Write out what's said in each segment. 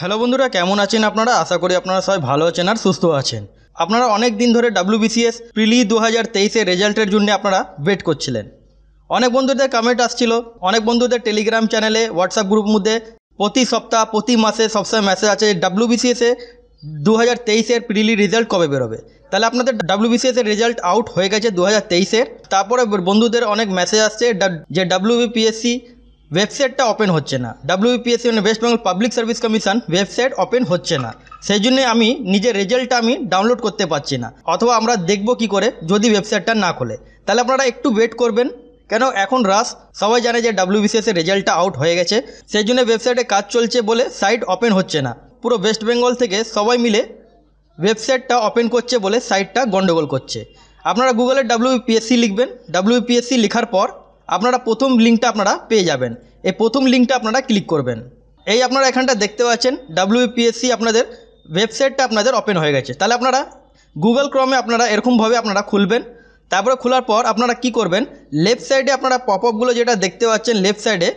hello বন্ধুরা কেমন আছেন আপনারা আশা করি আপনারা সবাই ভালো আছেন আর সুস্থ আছেন আপনারা অনেক দিন ধরে ডাব্লিউবিসিএস প্রিলি দু হাজার তেইশের রেজাল্টের জন্য আপনারা ওয়েট করছিলেন অনেক বন্ধুদের কমেন্ট আসছিল অনেক বন্ধুদের টেলিগ্রাম চ্যানেলে হোয়াটসঅ্যাপ গ্রুপ মধ্যে প্রতি সপ্তাহ প্রতি মাসে সবসময় মেসেজ আছে ডাব্লিউবিসিএসে দু হাজার তেইশের প্রিলি রেজাল্ট কবে বেরোবে তাহলে আপনাদের ডাব্লিউবিসিএসের রেজাল্ট আউট হয়ে গেছে দু হাজার তেইশের তারপরে বন্ধুদের অনেক মেসেজ আসছে যে ডাব্লিউবিপিএসসি ওয়েবসাইটটা ওপেন হচ্ছে না ডাব্লিউপিএসসি মানে West Bengal public service commission website open হচ্ছে না সেই জন্য আমি নিজের রেজাল্টটা আমি ডাউনলোড করতে পারছি না অথবা আমরা দেখব কি করে যদি ওয়েবসাইটটা না খোলে তাহলে আপনারা একটু ওয়েট করবেন কেন এখন রাস সবাই জানে যে ডাব্লিউবিসিএস এর রেজাল্টটা আউট হয়ে গেছে সেই জন্য ওয়েবসাইটে কাজ চলছে বলে সাইট ওপেন হচ্ছে না পুরো ওয়েস্ট বেঙ্গল থেকে সবাই মিলে ওয়েবসাইটটা ওপেন করছে বলে সাইটটা গন্ডগোল করছে আপনারা গুগলে ডাব্লিউপিএসসি লিখবেন ডাব্লিউপিএসসি লেখার পর আপনারা প্রথম লিঙ্কটা আপনারা পেয়ে যাবেন এই প্রথম লিঙ্কটা আপনারা ক্লিক করবেন এই আপনারা এখানটা দেখতে পাচ্ছেন ডাব্লিউপিএসসি আপনাদের ওয়েবসাইটটা আপনাদের ওপেন হয়ে গেছে তাহলে আপনারা গুগল ক্রমে আপনারা এরকমভাবে আপনারা খুলবেন তারপরে খোলার পর আপনারা কি করবেন লেফট সাইডে আপনারা পপ আপগুলো যেটা দেখতে পাচ্ছেন লেফট সাইডে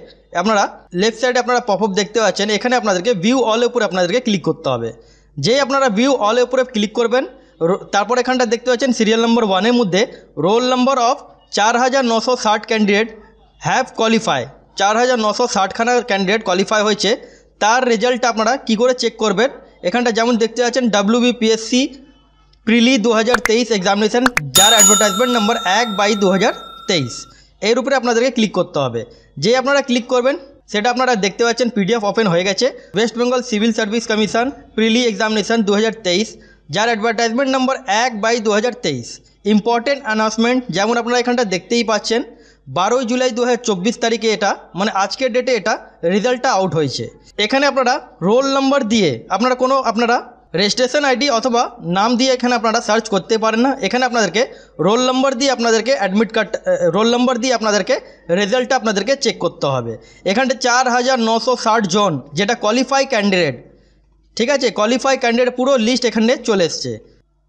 আপনারা লেফট সাইডে আপনারা পপ আপ দেখতে পাচ্ছেন এখানে আপনাদেরকে ভিউ অলের উপরে আপনাদেরকে ক্লিক করতে হবে যেই আপনারা ভিউ অলের উপরে ক্লিক করবেন তারপর এখানটা দেখতে পাচ্ছেন সিরিয়াল নম্বর ওয়ানের মধ্যে রোল নম্বর অফ চার হাজার নশো ষাট ক্যান্ডিডেট হ্যাভ কোয়ালিফাই চার হাজার নশো ষাটখানা ক্যান্ডিডেট কোয়ালিফাই হয়েছে তার রেজাল্টটা আপনারা কি করে চেক করবেন এখানটা যেমন দেখতে পাচ্ছেন ডাব্লিউবিপিএসসি প্রিলি দু হাজার তেইশ এক্সামিনেশান যার অ্যাডভার্টাইজমেন্ট নম্বর এক বাই দু হাজার তেইশ এর উপরে আপনাদেরকে ক্লিক করতে হবে যে আপনারা ক্লিক করবেন সেটা আপনারা দেখতে পাচ্ছেন পিডিএফ ওপেন হয়ে গেছে West Bengal civil service commission prelim examination দু হাজার তেইশ যার অ্যাডভার্টাইজমেন্ট নম্বর এক বাই দু হাজার তেইশ ইম্পর্টেন্ট অ্যানাউন্সমেন্ট যেমন আপনারা এখানটা দেখতেই পাচ্ছেন বারোই জুলাই দু তারিখে এটা মানে আজকের ডেটে এটা রেজাল্টটা আউট হয়েছে এখানে আপনারা রোল নাম্বার দিয়ে আপনারা কোনো আপনারা রেজিস্ট্রেশন আইডি অথবা নাম দিয়ে এখানে আপনারা সার্চ করতে পারেন না এখানে আপনাদেরকে রোল নাম্বার দিয়ে আপনাদেরকে অ্যাডমিট কার্ড রোল নাম্বার দিয়ে আপনাদেরকে রেজাল্টটা আপনাদেরকে চেক করতে হবে এখানে চার হাজার নশো ষাট জন যেটা কোয়ালিফাই ক্যান্ডিডেট ঠিক আছে কোয়ালিফাই ক্যান্ডিডেট পুরো লিস্ট এখানে চলে এসছে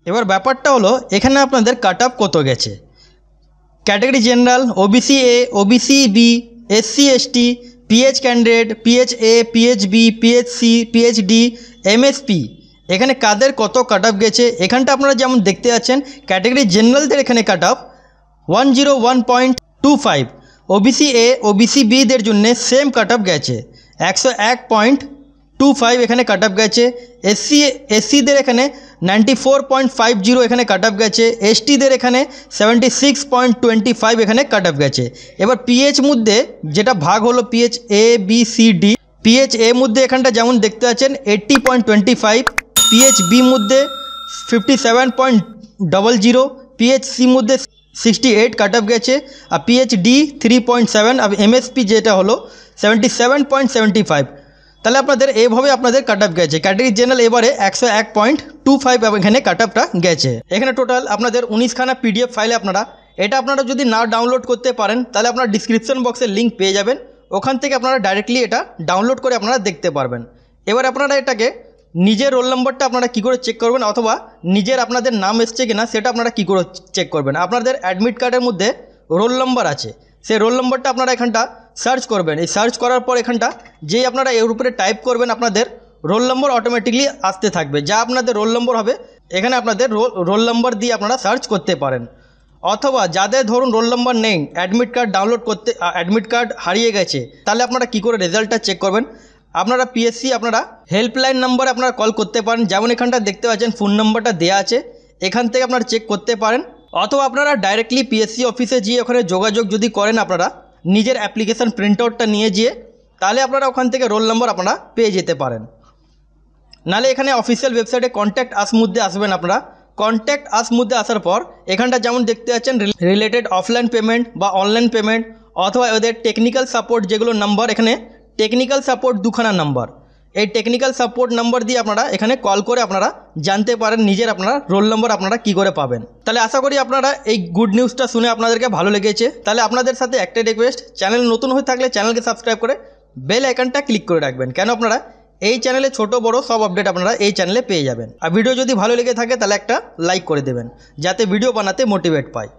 এবার ব্যাপারটা হলো এখানে আপনাদের কাট আপ কত গেছে category general OBC A OBC B SC ST PH candidate PH A PH B PH C PH D MSP এখানে কাদের কত কাট আপ গেছে এখানটা আপনারা যেমন দেখতে আছেন ক্যাটাগরি জেনারেলদের এখানে cutoff one zero one point two five OBC A OBC বিদের জন্য সেম কাট আপ গেছে একশো এক পয়েন্ট 25 এখানে কাটঅফ গেছে एससी এসসি দের এখানে 94.50 এখানে কাটঅফ গেছে এসটি দের এখানে 76.25 এখানে কাটঅফ গেছে এবার পিএইচ মুদ্ধে যেটা ভাগ হলো PH A B C D PH A মুদ্ধে এখানটা যেমন দেখতে আছেন 80.25 পিএইচ বি মুদ্ধে 57.00 পিএইচ সি মুদ্ধে 68 কাটঅফ গেছে আর পিএইচ ডি 3.7 अब एमएसपी যেটা হলো 77.75 তাহলে আপনাদের এইভাবে আপনাদের কাট আপ গেছে ক্যাটারি জেনারেল এবারে একশো এক পয়েন্ট টু ফাইভ এখানে কাট আপটা গেছে এখানে টোটাল আপনাদের উনিশখানা পিডিএফ ফাইলে আপনারা এটা আপনারা যদি না ডাউনলোড করতে পারেন তাহলে আপনারা ডিসক্রিপশন বক্সের লিঙ্ক পেয়ে যাবেন ওখান থেকে আপনারা ডাইরেক্টলি এটা ডাউনলোড করে আপনারা দেখতে পারবেন এবার আপনারা এটাকে নিজের রোল নম্বরটা আপনারা কী করে চেক করবেন অথবা নিজের আপনাদের নাম এসছে কিনা সেটা আপনারা কী করে চেক করবেন আপনাদের অ্যাডমিট কার্ডের মধ্যে রোল নম্বর আছে সেই রোল নম্বরটা আপনারা এখানটা সার্চ করবেন এই সার্চ করার পর এখানটা যেই আপনারা এর উপরে টাইপ করবেন আপনাদের রোল নম্বর অটোমেটিকলি আসতে থাকবে যা আপনাদের রোল নম্বর হবে এখানে আপনাদের রোল নম্বর দিয়ে আপনারা সার্চ করতে পারেন অথবা যাদের ধরুন রোল নম্বর নেই অ্যাডমিট কার্ড ডাউনলোড করতে অ্যাডমিট কার্ড হারিয়ে গেছে তাহলে আপনারা কি করে রেজাল্টটা চেক করবেন আপনারা পিএসসি আপনারা হেল্পলাইন নম্বরে আপনারা কল করতে পারেন যেমন এখানটা দেখতে পাচ্ছেন ফোন নম্বরটা দেওয়া আছে এখান থেকে আপনারা চেক করতে পারেন অথবা আপনারা ডাইরেক্টলি পিএসসি অফিসে গিয়ে ওখানে যোগাযোগ যদি করেন আপনারা নিজের অ্যাপ্লিকেশান প্রিন্ট আউটটা নিয়ে যেয়ে তাহলে আপনারা ওখান থেকে রোল নম্বর আপনারা পেয়ে যেতে পারেন নালে এখানে অফিসিয়াল ওয়েবসাইটে কন্ট্যাক্ট আস মধ্যে আসবেন আপনারা কন্ট্যাক্ট আস মধ্যে আসার পর এখানটা যেমন দেখতে পাচ্ছেন রিলেটেড অফলাইন পেমেন্ট বা অনলাইন পেমেন্ট অথবা ওদের টেকনিক্যাল সাপোর্ট যেগুলো নাম্বার এখানে টেকনিক্যাল সাপোর্ট দুখানা নাম্বার এই টেকনিক্যাল সাপোর্ট নম্বর দিয়ে আপনারা এখানে কল করে আপনারা জানতে পারেন নিজের আপনারা রোল নম্বর আপনারা কি করে পাবেন তাহলে আশা করি আপনারা এই গুড নিউজটা শুনে আপনাদেরকে ভালো লেগেছে তাহলে আপনাদের সাথে একটাই রিকোয়েস্ট চ্যানেল নতুন হয়ে থাকলে চ্যানেলকে সাবস্ক্রাইব করে বেল আইকনটা ক্লিক করে রাখবেন কেন আপনারা এই চ্যানেলে ছোট বড় সব আপডেট আপনারা এই চ্যানেলে পেয়ে যাবেন আর ভিডিও যদি ভালো লেগে থাকে তাহলে একটা লাইক করে দেবেন যাতে ভিডিও বানাতে মোটিভেট পায়